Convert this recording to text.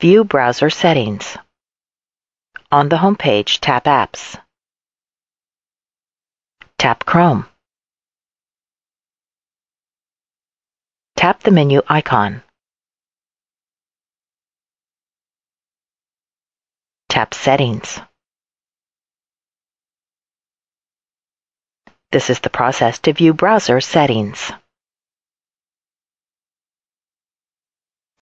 View Browser Settings. On the home page, tap Apps. Tap Chrome. Tap the menu icon. Tap Settings. This is the process to view browser settings.